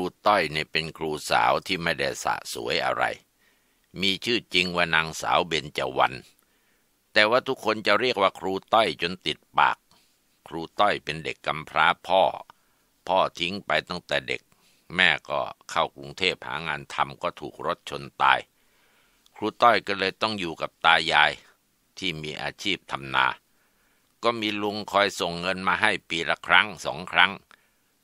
ครูต้อยเนี่ยเป็นครูสาวที่ไม่ได้สะสวยอะไร มีชื่อจริงว่านางสาวเบญจวรรณ แต่ว่าทุกคนจะเรียกว่าครูต้อยจนติดปาก ครูต้อยเป็นเด็กกำพร้าพ่อ พ่อทิ้งไปตั้งแต่เด็ก แม่ก็เข้ากรุงเทพหางานทำก็ถูกรถชนตาย ครูต้อยก็เลยต้องอยู่กับตายายที่มีอาชีพทำนา ก็มีลุงคอยส่งเงินมาให้ปีละครั้งสองครั้ง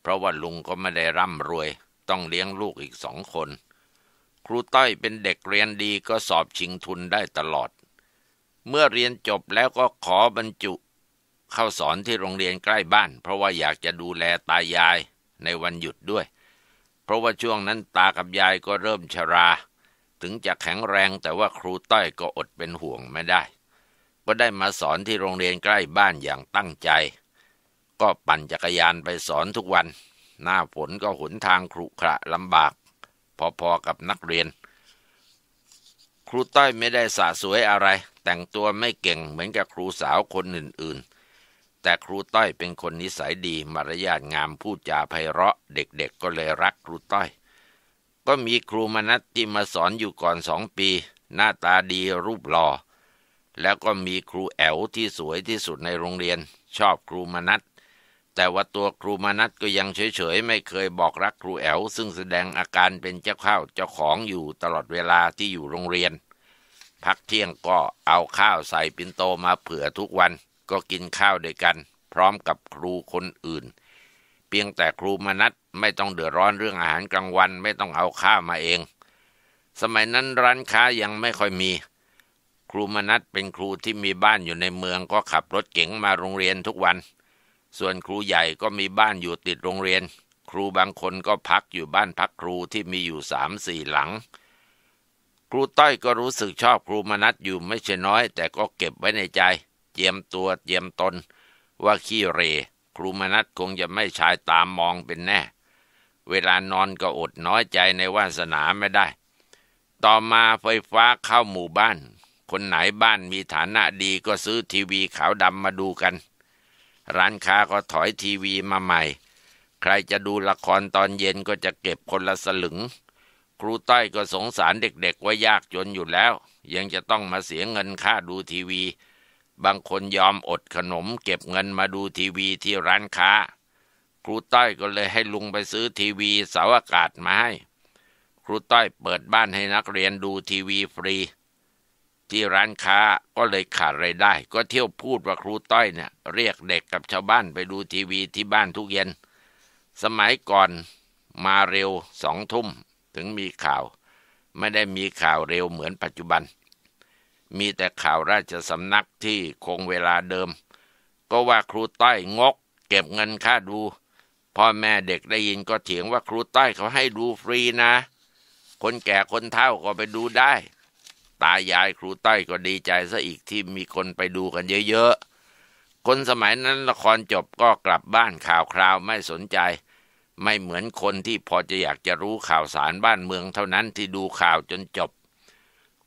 เพราะว่าลุงก็ไม่ได้ร่ำรวยต้องเลี้ยงลูกอีกสองคน ครูต้อยเป็นเด็กเรียนดีก็สอบชิงทุนได้ตลอด เมื่อเรียนจบแล้วก็ขอบรรจุเข้าสอนที่โรงเรียนใกล้บ้าน เพราะว่าอยากจะดูแลตายายในวันหยุดด้วย เพราะว่าช่วงนั้นตากับยายก็เริ่มชรา ถึงจะแข็งแรงแต่ว่าครูต้อยก็อดเป็นห่วงไม่ได้ ก็ได้มาสอนที่โรงเรียนใกล้บ้านอย่างตั้งใจ ก็ปั่นจักรยานไปสอนทุกวันหน้าฝนก็หนทางครุขระลำบาก พอๆกับนักเรียน ครูต้อยไม่ได้สาสวยอะไรแต่งตัวไม่เก่งเหมือนกับครูสาวคนอื่นๆแต่ครูต้อยเป็นคนนิสัยดีมารยาทงามพูดจาไพเราะ เด็กๆก็เลยรักครูต้อย ก็มีครูมนัตที่มาสอนอยู่ก่อนสองปี หน้าตาดีรูปหลอ่อ แล้วก็มีครูแอวที่สวยที่สุดในโรงเรียนชอบครูมนัตแต่ว่าตัวครูมานัทก็ยังเฉยๆ ไม่เคยบอกรักครูแอลซึ่งแสดงอาการเป็นเจ้าข้าวเจ้าของอยู่ตลอดเวลาที่อยู่โรงเรียน พักเที่ยงก็เอาข้าวใส่ปินโตมาเผื่อทุกวันก็กินข้าวด้วยกัน พร้อมกับครูคนอื่น เพียงแต่ครูมานัทไม่ต้องเดือดร้อนเรื่องอาหารกลางวันไม่ต้องเอาข้าวมาเอง สมัยนั้นร้านค้ายังไม่ค่อยมี ครูมานัทเป็นครูที่มีบ้านอยู่ในเมืองก็ขับรถเก๋งมาโรงเรียนทุกวันส่วนครูใหญ่ก็มีบ้านอยู่ติดโรงเรียน ครูบางคนก็พักอยู่บ้านพักครูที่มีอยู่สามสี่หลัง ครูต้อยก็รู้สึกชอบครูมนัดอยู่ไม่ใช่น้อย แต่ก็เก็บไว้ในใจเจียมตัวเจียมตน ว่าขี้เร ครูมนัดคงจะไม่ชายตามมองเป็นแน่ เวลานอนก็อดน้อยใจในวาสนาไม่ได้ ต่อมาไฟฟ้าเข้าหมู่บ้าน คนไหนบ้านมีฐานะดีก็ซื้อทีวีขาวดำมาดูกันร้านค้าก็ถอยทีวีมาใหม่ ใครจะดูละครตอนเย็นก็จะเก็บคนละสลึง ครูต้อยก็สงสารเด็กๆว่ายากจนอยู่แล้ว ยังจะต้องมาเสียเงินค่าดูทีวี บางคนยอมอดขนมเก็บเงินมาดูทีวีที่ร้านค้า ครูต้อยก็เลยให้ลุงไปซื้อทีวีเสาอากาศมาให้ ครูต้อยเปิดบ้านให้นักเรียนดูทีวีฟรีที่ร้านค้าก็เลยขาดไรายได้ ก็เที่ยวพูดว่าครูต้อยเนี่ยเรียกเด็กกับชาวบ้านไปดูทีวีที่บ้านทุกเย็น สมัยก่อนมาเร็วสองทุ่มถึงมีข่าวไม่ได้มีข่าวเร็วเหมือนปัจจุบัน มีแต่ข่าวราชสำนักที่คงเวลาเดิม ก็ว่าครูต้อยงก เก็บเงินค่าดูพ่อแม่เด็กได้ยินก็เถียงว่าครูต้อยเขาให้ดูฟรีนะ คนแก่คนเฒ่าก็ไปดูได้ตายายครูต้อยก็ดีใจซะอีกที่มีคนไปดูกันเยอะๆ คนสมัยนั้นละครจบก็กลับบ้านข่าวคราวไม่สนใจ ไม่เหมือนคนที่พอจะอยากจะรู้ข่าวสารบ้านเมืองเท่านั้นที่ดูข่าวจนจบ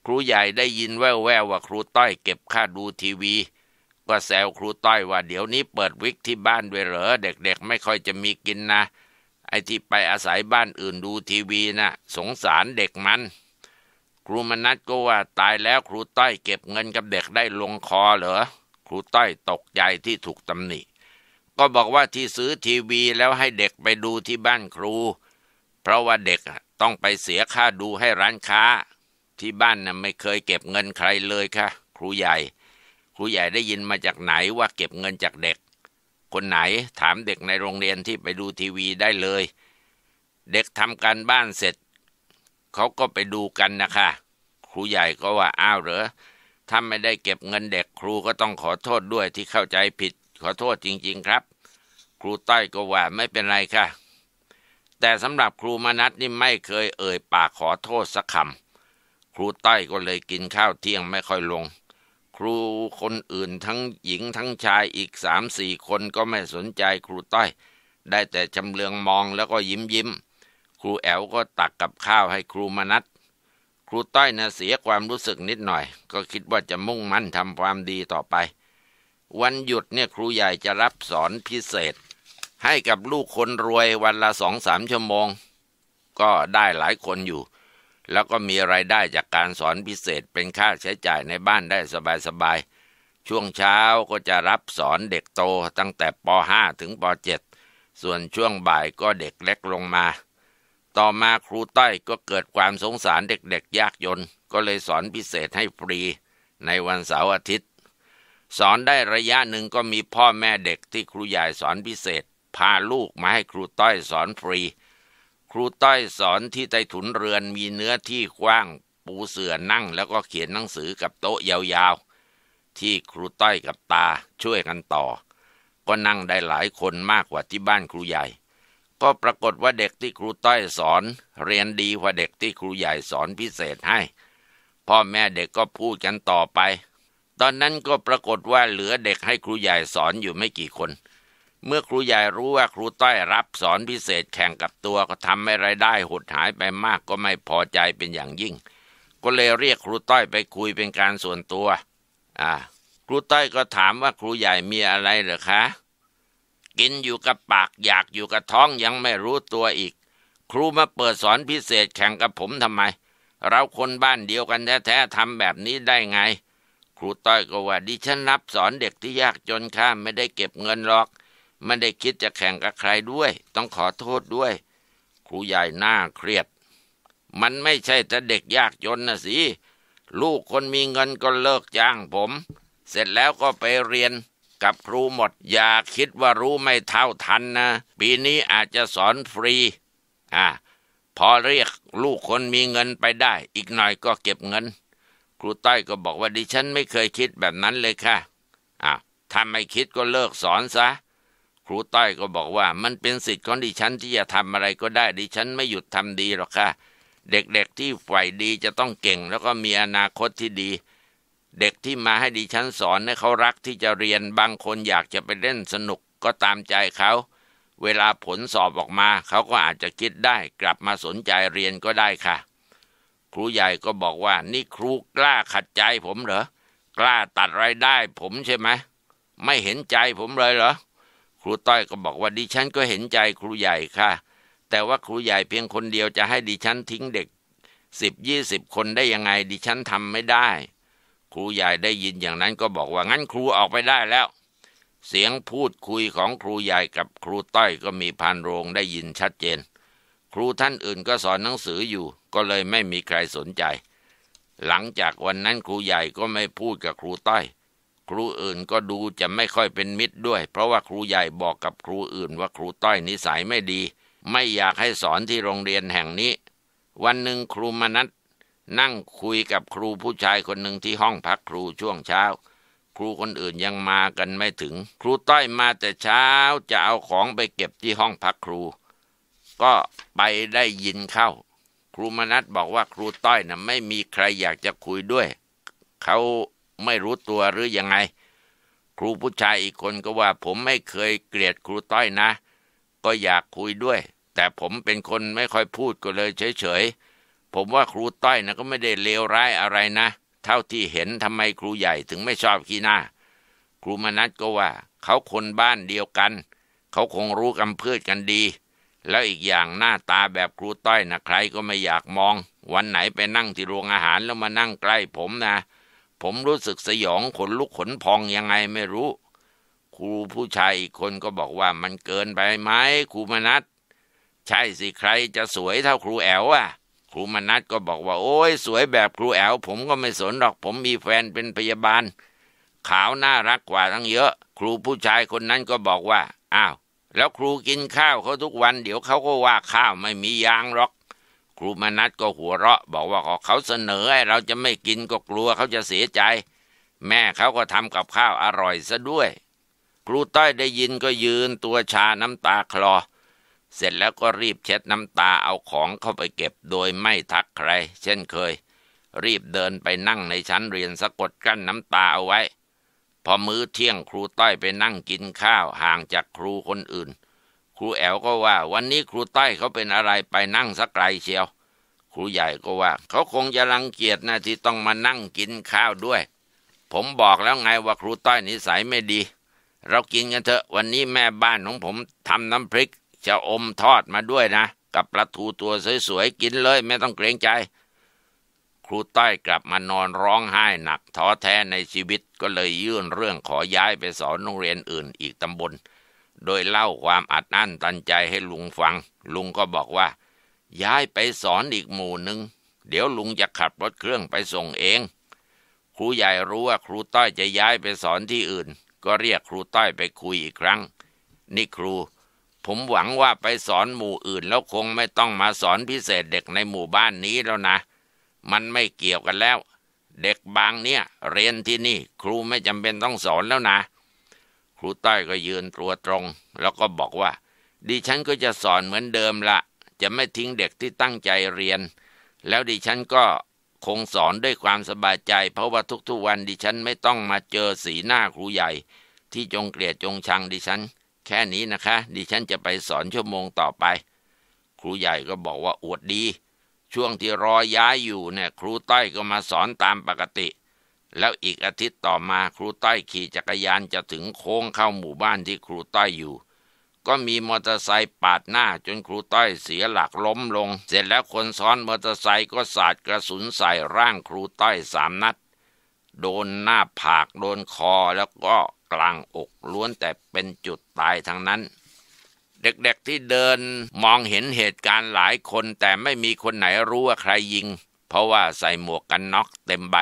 ครูใหญ่ได้ยินแว่วๆวว่าครูต้อยเก็บค่าดูทีวีก็แซวครูต้อยว่าเดี๋ยวนี้เปิดวิกที่บ้านด้วยเหรอ เด็กๆ ไม่ค่อยจะมีกินนะ ไอ้ที่ไปอาศัยบ้านอื่นดูทีวีนะ่ะสงสารเด็กมันครูมนัดก็ว่าตายแล้วครูต้อยเก็บเงินกับเด็กได้ลงคอเหรอครูต้อยตกใจที่ถูกตำหนิก็บอกว่าที่ซื้อทีวีแล้วให้เด็กไปดูที่บ้านครู เพราะว่าเด็กต้องไปเสียค่าดูให้ร้านค้า ที่บ้านน่ะไม่เคยเก็บเงินใครเลยค่ะครูใหญ่ ครูใหญ่ได้ยินมาจากไหนว่าเก็บเงินจากเด็ก คนไหนถามเด็กในโรงเรียนที่ไปดูทีวีได้เลย เด็กทำการบ้านเสร็จเขาก็ไปดูกันนะคะครูใหญ่ก็ว่าอ้าวเหรอถ้าไม่ได้เก็บเงินเด็กครูก็ต้องขอโทษด้วยที่เข้าใจผิดขอโทษจริง ๆครับ ครูต้อยก็ว่าไม่เป็นไรค่ะ แต่สำหรับครูมนัทนี่ไม่เคยเอ่ยปากขอโทษสักคำครูต้อยก็เลยกินข้าวเที่ยงไม่ค่อยลง ครูคนอื่นทั้งหญิงทั้งชายอีกสามสี่คนก็ไม่สนใจครูต้อยได้แต่จำเลืองมองแล้วก็ยิ้มยิ้มครูแอลก็ตักกับข้าวให้ครูมนัดครูต้อยนะเสียความรู้สึกนิดหน่อย ก็คิดว่าจะมุ่งมั่นทำความดีต่อไป วันหยุดเนี่ยครูใหญ่จะรับสอนพิเศษ ให้กับลูกคนรวยวันละสองสามชั่วโมง ก็ได้หลายคนอยู่ แล้วก็มีไรายได้จากการสอนพิเศษเป็นค่าใช้จ่ายในบ้านได้สบายๆช่วงเช้าก็จะรับสอนเด็กโต ตั้งแต่ป .5 ถึงป .7 ส่วนช่วงบ่ายก็เด็กเล็กลงมาต่อมาครูต้อยก็เกิดความสงสารเด็กๆยากจนก็เลยสอนพิเศษให้ฟรี ในวันเสาร์อาทิตย์ สอนได้ระยะหนึ่งก็มีพ่อแม่เด็กที่ครูใหญ่สอนพิเศษ พาลูกมาให้ครูต้อยสอนฟรี ครูต้อยสอนที่ใต้ถุนเรือนมีเนื้อที่กว้างปูเสื่อนั่งแล้วก็เขียนหนังสือกับโต๊ะยาวๆ ที่ครูต้อย กับตาช่วยกันต่อ ก็นั่งได้หลายคนมากกว่าที่บ้านครูใหญ่ก็ปรากฏว่าเด็กที่ครูต้อยสอน เรียนดีกว่าเด็กที่ครูใหญ่สอนพิเศษให้ พ่อแม่เด็กก็พูดกันต่อไป ตอนนั้นก็ปรากฏว่าเหลือเด็กให้ครูใหญ่สอนอยู่ไม่กี่คน เมื่อครูใหญ่รู้ว่าครูต้อยรับสอนพิเศษแข่งกับตัวก็ทำให้รายได้หดหายไปมากก็ไม่พอใจเป็นอย่างยิ่ง ก็เลยเรียกครูต้อยไปคุยเป็นการส่วนตัว อ่า ครูต้อยก็ถามว่าครูใหญ่มีอะไรหรือคะกินอยู่กับปากอยากอยู่กับท้องยังไม่รู้ตัวอีก ครูมาเปิดสอนพิเศษแข่งกับผมทำไม เราคนบ้านเดียวกันแท้ๆทำแบบนี้ได้ไง ครูต้อยก็ว่าดิฉันรับสอนเด็กที่ยากจนข้าไม่ได้เก็บเงินหรอกไม่ได้คิดจะแข่งกับใครด้วย ต้องขอโทษด้วย ครูใหญ่หน้าเครียด มันไม่ใช่แต่เด็กยากจนนะสิลูกคนมีเงินก็เลิกจ้างผม เสร็จแล้วก็ไปเรียนกับครูหมดอย่าคิดว่ารู้ไม่เท่าทันนะปีนี้อาจจะสอนฟรี อ่า พอเรียกลูกคนมีเงินไปได้อีกหน่อยก็เก็บเงิน ครูต้อยก็บอกว่าดิฉันไม่เคยคิดแบบนั้นเลยค่ะอ้าวถ้าไม่คิดก็เลิกสอนซะครูต้อยก็บอกว่า มันเป็นสิทธิ์ของดิฉันที่จะทำอะไรก็ได้ ดิฉันไม่หยุดทำดีหรอกค่ะเด็กๆที่ฝ่ายดีจะต้องเก่ง แล้วก็มีอนาคตที่ดีเด็กที่มาให้ดิฉันสอนเนี่ยเขารักที่จะเรียนบางคนอยากจะไปเล่นสนุกก็ตามใจเขา เวลาผลสอบออกมาเขาก็อาจจะคิดได้ กลับมาสนใจเรียนก็ได้ค่ะ ครูใหญ่ก็บอกว่านี่ครูกล้าขัดใจผมเหรอกล้าตัดรายได้ผมใช่ไหมไม่เห็นใจผมเลยเหรอครูต้อยก็บอกว่าดิฉันก็เห็นใจครูใหญ่ค่ะ แต่ว่าครูใหญ่เพียงคนเดียวจะให้ดิฉันทิ้งเด็กสิบยี่สิบคนได้ยังไงดิฉันทำไม่ได้ครูใหญ่ได้ยินอย่างนั้นก็บอกว่างั้นครูออกไปได้แล้ว เสียงพูดคุยของครูใหญ่กับครูต้อยก็มีพานโรงได้ยินชัดเจน ครูท่านอื่นก็สอนหนังสืออยู่ ก็เลยไม่มีใครสนใจ หลังจากวันนั้นครูใหญ่ก็ไม่พูดกับครูต้อยครูอื่นก็ดูจะไม่ค่อยเป็นมิตรด้วย เพราะว่าครูใหญ่บอกกับครูอื่น ว่าครูต้อยนิสัยไม่ดี ไม่อยากให้สอนที่โรงเรียนแห่งนี้ วันหนึ่งครูมนัทนั่งคุยกับครูผู้ชายคนหนึ่งที่ห้องพักครูช่วงเช้า ครูคนอื่นยังมากันไม่ถึง ครูต้อยมาแต่เช้าจะเอาของไปเก็บที่ห้องพักครู ก็ไปได้ยินเข้า ครูมนัทบอกว่าครูต้อยนะ่ะไม่มีใครอยากจะคุยด้วยเขาไม่รู้ตัวหรือยังไง ครูผู้ชายอีกคนก็ว่าผมไม่เคยเกลียดครูต้อยนะ ก็อยากคุยด้วย แต่ผมเป็นคนไม่ค่อยพูดก็เลยเฉยๆผมว่าครูต้อยนะก็ไม่ได้เลวร้ายอะไรนะ เท่าที่เห็นทำไมครูใหญ่ถึงไม่ชอบขี้หน้า ครูมนัทก็ว่า เขาคนบ้านเดียวกัน เขาคงรู้กำพืชกันดี แล้วอีกอย่างหน้าตาแบบครูต้อยนะใครก็ไม่อยากมอง วันไหนไปนั่งที่โรงอาหารแล้วมานั่งใกล้ ผมนะผมรู้สึกสยองขนลุกขนพองยังไงไม่รู้ ครูผู้ชายอีกคนก็บอกว่ามันเกินไปไหมครูมนัทใช่สิใครจะสวยเท่าครูแอ๋วอ่ะครูมนัทก็บอกว่าโอ้ยสวยแบบครูแอลผมก็ไม่สนหรอกผมมีแฟนเป็นพยาบาล ขาวน่ารักกว่าทั้งเยอะ ครูผู้ชายคนนั้นก็บอกว่า อ้าวแล้วครูกินข้าวเขาทุกวันเดี๋ยวเขาก็ว่าข้าวไม่มียางหรอก ครูมนัทก็หัวเราะ บอกว่าเขาเสนอให้เราจะไม่กินก็กลัวเขาจะเสียใจ แม่เขาก็ทำกับข้าวอร่อยซะด้วย ครูต้อยได้ยินก็ยืนตัวชาน้ำตาคลอเสร็จแล้วก็รีบเช็ดน้ำตาเอาของเข้าไปเก็บโดยไม่ทักใคร เช่นเคย รีบเดินไปนั่งในชั้นเรียนสะกดกั้นน้ำตาเอาไว้ พอมื้อเที่ยงครูต้อยไปนั่งกินข้าวห่างจากครูคนอื่น ครูแอวก็ว่าวันนี้ครูต้อยเขาเป็นอะไรไปนั่งสักไกลเชียว ครูใหญ่ก็ว่า เขาคงจะรังเกียจนะที่ต้องมานั่งกินข้าวด้วย ผมบอกแล้วไงว่าครูต้อยนิสัยไม่ดี เรากินกันเถอะวันนี้แม่บ้านของผมทำน้ำพริกจะอมทอดมาด้วยนะ กับปลาทู ตัวสวยๆกินเลย ไม่ต้องเกรงใจ ครู ต้อยกลับมานอนร้องไห้หนักท้อแท้ในชีวิต ก็เลยยื่นเรื่องขอย้ายไปสอนโรงเรียนอื่นอีก ตำบล โดยเล่าความอัดอั้นตันใจให้ ลุง ฟัง ลุงก็บอกว่า ย้ายไปสอนอีกหมู่หนึ่งเดี๋ยวลุงจะขับรถเครื่องไปส่งเอง ครูใหญ่รู้ว่าครูต้อยจะย้ายไปสอนที่อื่น ก็เรียกครูต้อยไปคุยอีกครั้ง นี่ครูผมหวังว่าไปสอนหมู่อื่นแล้วคงไม่ต้องมาสอนพิเศษเด็กในหมู่บ้านนี้แล้วนะ มันไม่เกี่ยวกันแล้ว เด็กบางเนี่ย เรียนที่นี่ ครูไม่จำเป็นต้องสอนแล้วนะ ครูต้อยก็ยืนตัวตรง แล้วก็บอกว่า ดิฉันก็จะสอนเหมือนเดิมละจะไม่ทิ้งเด็กที่ตั้งใจเรียน แล้วดิฉันก็คงสอนด้วยความสบายใจเพราะว่าทุกๆวัน ดิฉันไม่ต้องมาเจอสีหน้าครูใหญ่ที่จงเกลียดจงชังดิฉันแค่นี้นะคะ ดิฉันจะไปสอนชั่วโมงต่อไป ครูใหญ่ก็บอกว่าอวดดี ช่วงที่รอย้ายอยู่เนี่ยครูต้อยก็มาสอนตามปกติ แล้วอีกอาทิตย์ต่อมาครูต้อยขี่จักรยานจะถึงโค้งเข้าหมู่บ้านที่ครูต้อยอยู่ ก็มีมอเตอร์ไซค์ปาดหน้าจนครูต้อยเสียหลักล้มลง เสร็จแล้วคนซ้อนมอเตอร์ไซค์ก็สาดกระสุนใส่ร่างครูต้อยสามนัด โดนหน้าผาก โดนคอแล้วก็กลางอกล้วนแต่เป็นจุดตายทั้งนั้น เด็กๆที่เดินมองเห็นเหตุการณ์หลายคนแต่ไม่มีคนไหนรู้ว่าใครยิง เพราะว่าใส่หมวกกันน็อกเต็มใบ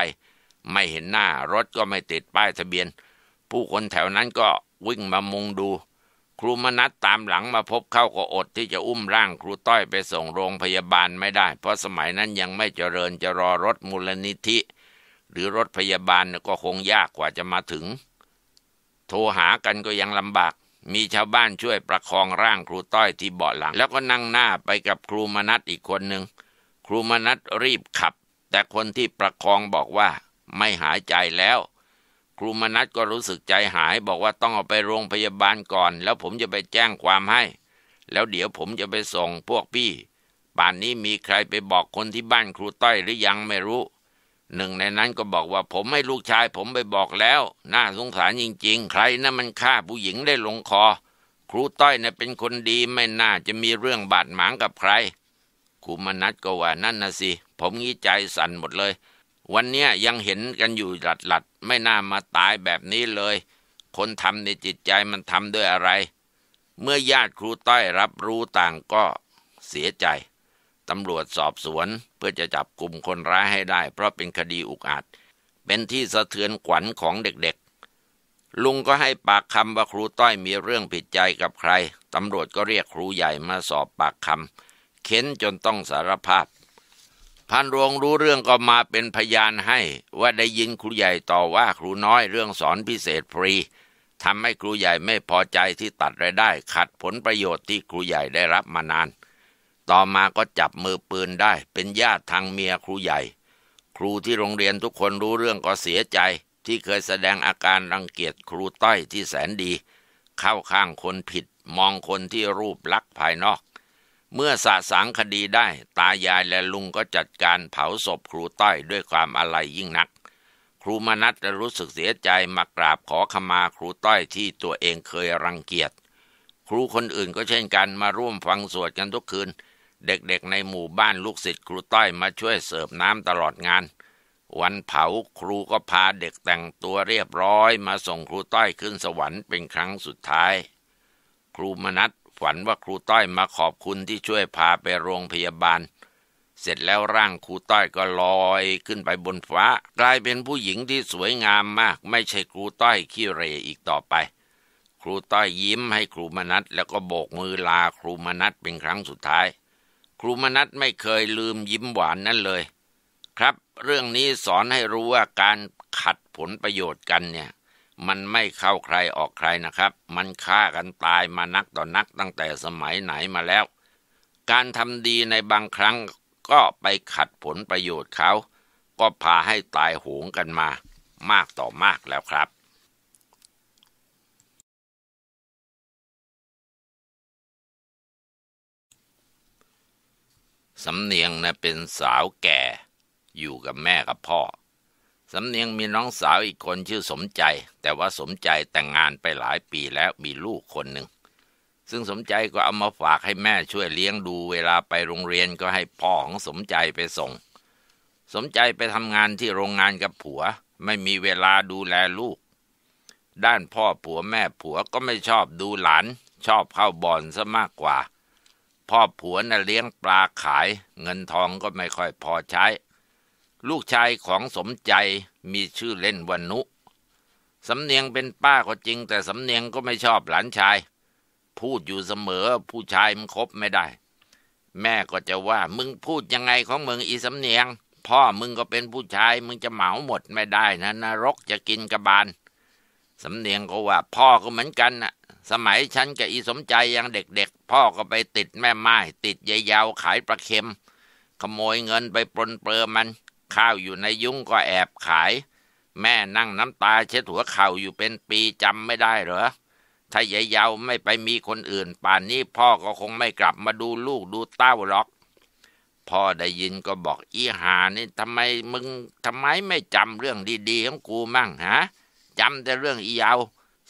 ไม่เห็นหน้ารถก็ไม่ติดป้ายทะเบียน ผู้คนแถวนั้นก็วิ่งมามุงดู ครูมนัดตามหลังมาพบเข้าก็อดที่จะอุ้มร่างครูต้อยไปส่งโรงพยาบาลไม่ได้ เพราะสมัยนั้นยังไม่เจริญจะรอรถมูลนิธิ หรือรถพยาบาลก็คงยากกว่าจะมาถึงโทรหากันก็ยังลำบาก มีชาวบ้านช่วยประคองร่างครูต้อยที่เบาะหลัง แล้วก็นั่งหน้าไปกับครูมนัทอีกคนหนึ่ง ครูมนัทรีบขับ แต่คนที่ประคองบอกว่าไม่หายใจแล้ว ครูมนัทก็รู้สึกใจหายบอกว่าต้องเอาไปโรงพยาบาลก่อน แล้วผมจะไปแจ้งความให้ แล้วเดี๋ยวผมจะไปส่งพวกพี่ป่านนี้มีใครไปบอกคนที่บ้านครูต้อยหรือยังไม่รู้หนึ่งในนั้นก็บอกว่าผมให้ลูกชายผมไปบอกแล้ว น่าสงสารจริงๆ ใครนะมันฆ่าผู้หญิงได้ลงคอ ครูต้อยเนะ่ยเป็นคนดีไม่น่าจะมีเรื่องบาดหมางกับใครครูมนัดก็ว่านั่นนะสิ ผมงี้ใจสั่นหมดเลย วันเนี้ยยังเห็นกันอยู่หลัดหลัดไม่น่ามาตายแบบนี้เลย คนทำในจิตใจมันทำด้วยอะไร เมื่อญาติครูต้อยรับรู้ต่างก็เสียใจตำรวจสอบสวนเพื่อจะจับกลุ่มคนร้ายให้ได้ เพราะเป็นคดีอุกอาจเป็นที่สะเทือนขวัญของเด็กๆ ลุงก็ให้ปากคำว่าครูต้อยมีเรื่องผิดใจกับใครตำรวจก็เรียกครูใหญ่มาสอบปากคำเค้นจนต้องสารภาพ พันรวงรู้เรื่องก็มาเป็นพยานให้ว่าได้ยินครูใหญ่ต่อว่าครูน้อยเรื่องสอนพิเศษฟรีทำให้ครูใหญ่ไม่พอใจที่ตัดรายได้ ขัดผลประโยชน์ที่ครูใหญ่ได้รับมานานต่อมาก็จับมือปืนได้ เป็นญาติทางเมียครูใหญ่ ครูที่โรงเรียนทุกคนรู้เรื่องก็เสียใจที่เคยแสดงอาการรังเกียจ ครูต้อยที่แสนดี เข้าข้างคนผิด มองคนที่รูปลักษณ์ภายนอก เมื่อสะสางคดีได้ ตายายและลุงก็จัดการเผาศพครูต้อยด้วยความอะไรยิ่งนัก ครูมนัตรู้สึกเสียใจมากราบขอขมาครูต้อยที่ตัวเองเคยรังเกียจครูคนอื่นก็เช่นกันมาร่วมฟังสวดกันทุกคืนเด็กๆในหมู่บ้านลูกศิษย์ครูต้อยมาช่วยเสิร์ฟน้ำตลอดงาน วันเผาครูก็พาเด็กแต่งตัวเรียบร้อย มาส่งครูต้อยขึ้นสวรรค์เป็นครั้งสุดท้าย ครูมนัดฝันว่าครูต้อยมาขอบคุณที่ช่วยพาไปโรงพยาบาล เสร็จแล้วร่างครูต้อยก็ลอย ขึ้นไปบนฟ้า กลายเป็นผู้หญิงที่สวยงามมาก ไม่ใช่ครูต้อยขี้เรอีกต่อไป ครูต้อยยิ้มให้ครูมนัดแล้วก็โบกมือลาครูมนัดเป็นครั้งสุดท้ายครูมนัทไม่เคยลืมยิ้มหวานนั่นเลย ครับเรื่องนี้สอนให้รู้ว่าการขัดผลประโยชน์กันเนี่ย มันไม่เข้าใครออกใครนะครับ มันฆ่ากันตายมานักต่อนักตั้งแต่สมัยไหนมาแล้ว การทำดีในบางครั้งก็ไปขัดผลประโยชน์เขา ก็พาให้ตายโหงกันมา มากต่อมากแล้วครับสำเนียงนะเป็นสาวแก่ อยู่กับแม่กับพ่อสำเนียงมีน้องสาวอีกคนชื่อสมใจ แต่ว่าสมใจแต่งงานไปหลายปีแล้วมีลูกคนหนึ่งซึ่งสมใจก็เอามาฝากให้แม่ช่วยเลี้ยงดูเวลาไปโรงเรียนก็ให้พ่อของสมใจไปส่ง สมใจไปทำงานที่โรงงานกับผัว ไม่มีเวลาดูแลลูก ด้านพ่อผัวแม่ผัวก็ไม่ชอบดูหลานชอบเข้าบ่อนซะมากกว่าพ่อผัวน่ะเลี้ยงปลาขาย เงินทองก็ไม่ค่อยพอใช้ ลูกชายของสมใจมีชื่อเล่นวันนุสำเนียงเป็นป้าก็จริงแต่สำเนียงก็ไม่ชอบหลานชาย พูดอยู่เสมอผู้ชายมันคบไม่ได้ แม่ก็จะว่ามึงพูดยังไงของมึงอีสำเนียง พ่อมึงก็เป็นผู้ชายมึงจะเหมาหมดไม่ได้นะนรกจะกินกระบาลสำเนียงก็ว่าพ่อก็เหมือนกันนะ่ะสมัยฉันกับอีสมใจยังเด็กๆพ่อก็ไปติดแม่ไม้ติดยายยาวขายปลาเค็ม ขโมยเงินไปปลนเปลือมัน ข้าวอยู่ในยุ้งก็แอบขาย แม่นั่งน้ำตาเช็ดหัวเข่าอยู่เป็นปีจำไม่ได้เหรอ ถ้ายายยาวไม่ไปมีคนอื่น ป่านนี้พ่อก็คงไม่กลับมาดูลูกดูเต้าหรอก พ่อได้ยินก็บอกอีหานี่ทำไมมึงทำไมไม่จำเรื่องดีๆของกูมั่งฮะจำแต่เรื่องอียาว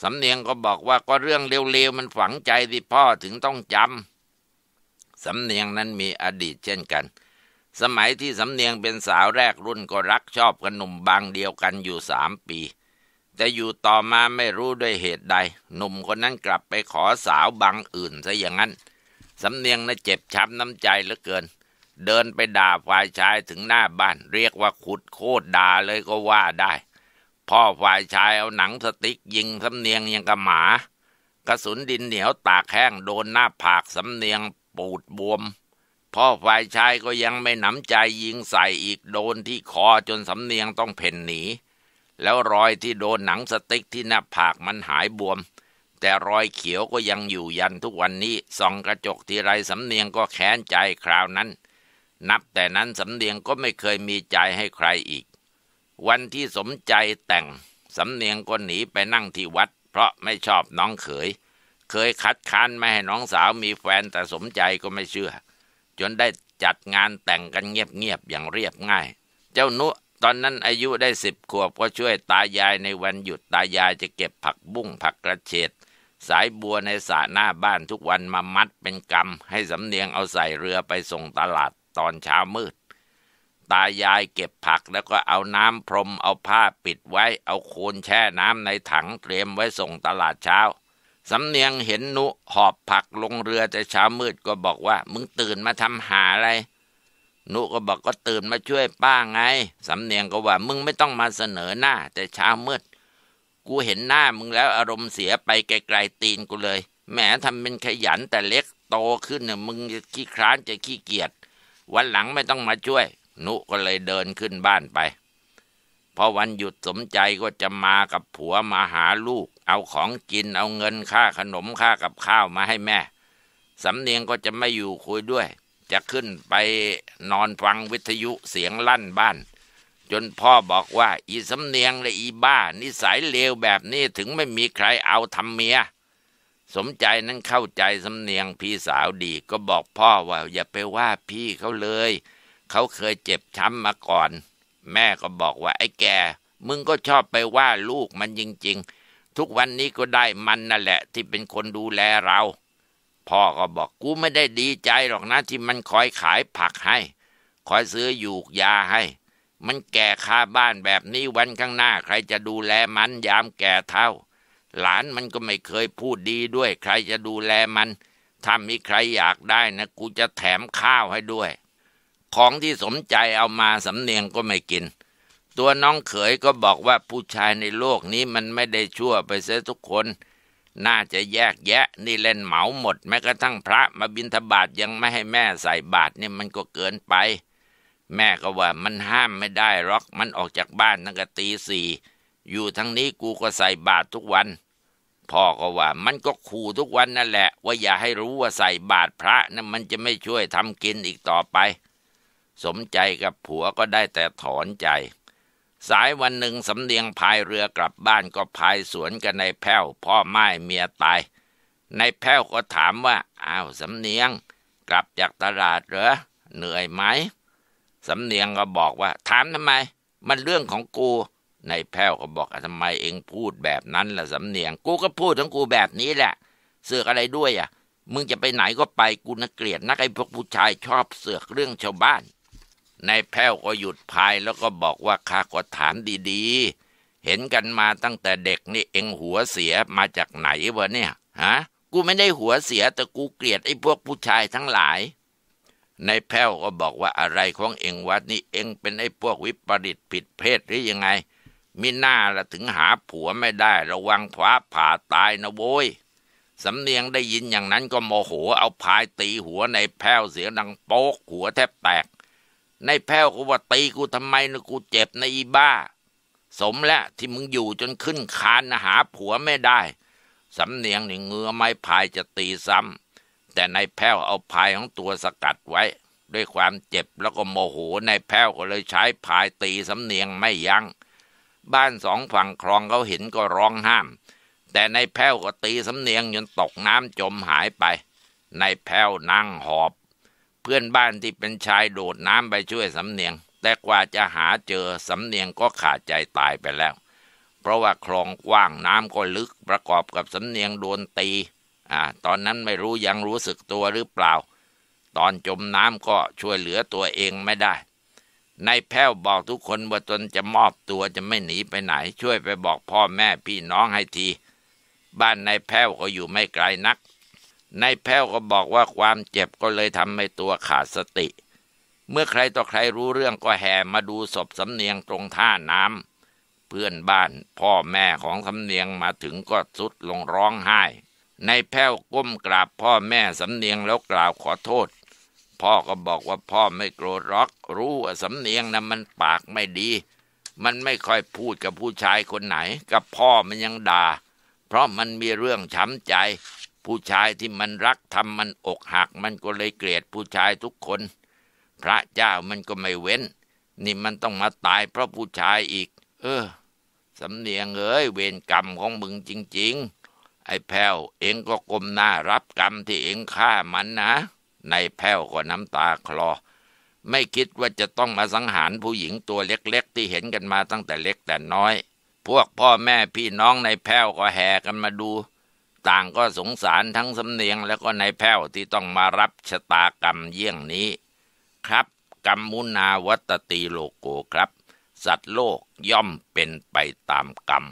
สำเนียงก็บอกว่าก็เรื่องเร็วๆ มันฝังใจที่พ่อถึงต้องจำสำเนียงนั้นมีอดีตเช่นกัน สมัยที่สำเนียง เป็นสาวแรกรุ่นก็รักชอบกันหนุ่มบางเดียวกันอยู่สามปี แต่อยู่ต่อมาไม่รู้ด้วยเหตุใด หนุ่มคนนั้นกลับไปขอสาวบางอื่นซะอย่างนั้นสำเนียงน่ะเจ็บช้ำน้ำใจเหลือเกิน เดินไปด่าฝ่ายชายถึงหน้าบ้าน เรียกว่าขุดโคตรด่าเลยก็ว่าได้พ่อฝ่ายชายเอาหนังสติกยิงสำเนียงยังกระหมา กระสุนดินเหนียวตากแห้งโดนหน้าผากสำเนียงปูดบวม พ่อฝ่ายชายก็ยังไม่หนำใจยิงใส่อีกโดนที่คอจนสำเนียงต้องเพ่นหนี แล้วรอยที่โดนหนังสติกที่หน้าผากมันหายบวม แต่รอยเขียวก็ยังอยู่ยันทุกวันนี้ส่องกระจกทีไรสำเนียงก็แค้นใจคราวนั้น นับแต่นั้นสำเนียงก็ไม่เคยมีใจให้ใครอีกวันที่สมใจแต่งสำเนียงก็หนีไปนั่งที่วัดเพราะไม่ชอบน้องเขย เคยคัดค้านไม่ให้น้องสาวมีแฟนแต่สมใจก็ไม่เชื่อ จนได้จัดงานแต่งกันเงียบๆ อย่างเรียบง่าย เจ้านุตอนนั้นอายุได้สิบขวบก็ช่วยตายายในวันหยุดตายายจะเก็บผักบุ้งผักกระเฉดสายบัวในสระหน้าบ้านทุกวันมามัดเป็นกรรมให้สำเนียงเอาใส่เรือไปส่งตลาดตอนเช้ามืดตายายเก็บผักแล้วก็เอาน้ำพรม เอาผ้าปิดไว้เอาโคนแช่น้ำในถังเตรียมไว้ส่งตลาดเช้าสำเนียงเห็นนุหอบผักลงเรือ แต่เช้ามืดก็บอกว่า มึงตื่นมาทำหาอะไรนุก็บอกก็ตื่นมาช่วยป้าไงสำเนียงก็ว่ามึงไม่ต้องมาเสนอหน้า แต่เช้ามืด กูเห็นหน้ามึงแล้วอารมณ์เสียไปไกลๆตีนกูเลย แหมทำเป็นขยันแต่เล็กโตขึ้นเนี่ยมึงจะขี้คร้านจะขี้เกียจ วันหลังไม่ต้องมาช่วยนุก็เลยเดินขึ้นบ้านไปพอวันหยุดสมใจก็จะมากับผัวมาหาลูก เอาของกินเอาเงินค่าขนมค่ากับข้าวมาให้แม่สำเนียงก็จะไม่อยู่คุยด้วย จะขึ้นไปนอนฟังวิทยุเสียงลั่นบ้าน จนพ่อบอกว่า อีสำเนียงและอีบ้านิสัยเลวแบบนี้ถึงไม่มีใครเอาทำเมีย สมใจนั้นเข้าใจสำเนียงพี่สาวดีก็บอกพ่อว่าอย่าไปว่าพี่เขาเลยเขาเคยเจ็บช้ำมาก่อน แม่ก็บอกว่าไอ้แก มึงก็ชอบไปว่าลูกมันจริงๆ ทุกวันนี้ก็ได้มันนั่นแหละ ที่เป็นคนดูแลเรา พ่อก็บอกกูไม่ได้ดีใจหรอกนะที่มันคอยขายผักให้ คอยซื้อยูกยาให้ มันแก่คาบ้านแบบนี้วันข้างหน้า ใครจะดูแลมันยามแก่เท่าหลานมันก็ไม่เคยพูดดีด้วย ใครจะดูแลมัน ถ้ามีใครอยากได้นะกูจะแถมข้าวให้ด้วยของที่สมใจเอามาสำเนียงก็ไม่กิน ตัวน้องเขยก็บอกว่าผู้ชายในโลกนี้มันไม่ได้ชั่วไปเสียทุกคน น่าจะแยกแยะ นี่เล่นเหมาหมด แม้กระทั่งพระมาบินทบาทยังไม่ให้แม่ใส่บาตรนี่มันก็เกินไป แม่ก็ว่ามันห้ามไม่ได้หรอกมันออกจากบ้านตั้งแต่ตีสี่อยู่ทั้งนี้กูก็ใส่บาตรทุกวัน พ่อก็ว่ามันก็ขู่ทุกวันนั่นแหละว่าอย่าให้รู้ว่าใส่บาตรพระนะั่นมันจะไม่ช่วยทำกินอีกต่อไปสมใจกับผัวก็ได้แต่ถอนใจ สายวันหนึ่งสำเนียงพายเรือกลับบ้านก็พายสวนกันในแพ้วพ่อไม้เมียตายในแพ้ว ก็ถามว่าอ้าวสำเนียง กลับจากตลาดเหรอ เหนื่อยไหมสำเนียงก็บอกว่า ถามทำไม มันเรื่องของกู ในแพ้วก็บอกทำไมเองพูดแบบนั้นล่ะสำเนียง กูก็พูดทั้งกูแบบนี้แหละ เสือกอะไรด้วยอ่ะ มึงจะไปไหนก็ไปกูนักเกลียดนักไอ้พวกผู้ชายชอบเสือกเรื่องชาวบ้านนายแพ้วก็หยุดพายแล้วก็บอกว่าข้าก็ถามดีๆ เห็นกันมาตั้งแต่เด็กนี่เองหัวเสียมาจากไหนวะเนี่ย ฮะ กูไม่ได้หัวเสียแต่กูเกลียดไอ้พวกผู้ชายทั้งหลาย นายแพ้วก็บอกว่าอะไรของเองวัดนี่เองเป็นไอ้พวกวิปริตผิดเพศหรือยังไง มิหน้าละถึงหาผัวไม่ได้ระวังพระผ่าตายนะโว้ยสำเนียงได้ยินอย่างนั้นก็โมโหเอาพายตีหัวในแพ้วเสียงดังโป๊กหัวแทบแตกในแพ้วกูว่าตีกูทำไมนะกูเจ็บนะอีบ้า สมแล้วที่มึงอยู่จนขึ้นคานนะหาผัวไม่ได้สำเนียงนี่เงือไม้พายจะตีซ้ำแต่นายแพ้วเอาพายของตัวสกัดไว้ ด้วยความเจ็บแล้วก็โมโหนายแพ้วก็เลยใช้พายตีสำเนียงไม่ยัง้งบ้านสองฝั่งคลองเขาเห็นก็ร้องห้าม แต่นายแพ้วก็ตีสำเนียงจนตกน้ำจมหายไปนายแพ้วนั่งหอบพื่อนบ้านที่เป็นชายโดดน้ำไปช่วยสำเนียง แต่กว่าจะหาเจอสำเนียงก็ขาดใจตายไปแล้ว เพราะว่าคลองกว้างน้ำก็ลึกประกอบกับสำเนียงโดนตีอ่าตอนนั้นไม่รู้ยังรู้สึกตัวหรือเปล่า ตอนจมน้ำก็ช่วยเหลือตัวเองไม่ได้นายแพ้วบอกทุกคนว่าตนจะมอบตัวจะไม่หนีไปไหน ช่วยไปบอกพ่อแม่พี่น้องให้ที บ้านนายแพ้วก็อยู่ไม่ไกลนักนายแพ้วก็บอกว่าความเจ็บก็เลยทำให้ตัวขาดสติ เมื่อใครต่อใครรู้เรื่องก็แห่มาดูศพสำเนียงตรงท่าน้ำเพื่อนบ้านพ่อแม่ของสำเนียงมาถึงก็สุดลงร้องไห้ นายแพ้วก้มกราบพ่อแม่สำเนียงแล้วกล่าวขอโทษ พ่อก็บอกว่าพ่อไม่โกรธร็อก รู้ว่าสำเนียงนะมันปากไม่ดี มันไม่ค่อยพูดกับผู้ชายคนไหน กับพ่อมันยังด่า เพราะมันมีเรื่องช้ำใจผู้ชายที่มันรักทำมันอกหักมันก็เลยเกลียดผู้ชายทุกคน พระเจ้ามันก็ไม่เว้นนี่มันต้องมาตายเพราะผู้ชายอีก เออสำเนียงเอ้ย เวรกรรมของมึงจริง ๆ ไอ้แพ้วเองก็กลมหน้ารับกรรมที่เองฆ่ามันนะ ในแพ้วก็น้ำตาคลอไม่คิดว่าจะต้องมาสังหารผู้หญิงตัวเล็กๆที่เห็นกันมาตั้งแต่เล็กแต่น้อย พวกพ่อแม่พี่น้องในแพ้วก็แห่กันมาดูต่างก็สงสารทั้งสำเนียงแล้วก็นายแพ้วที่ต้องมารับชะตากรรมเยี่ยงนี้ครับ กรรมุนาวัตตีโลโกครับ สัตว์โลกย่อมเป็นไปตามกรรม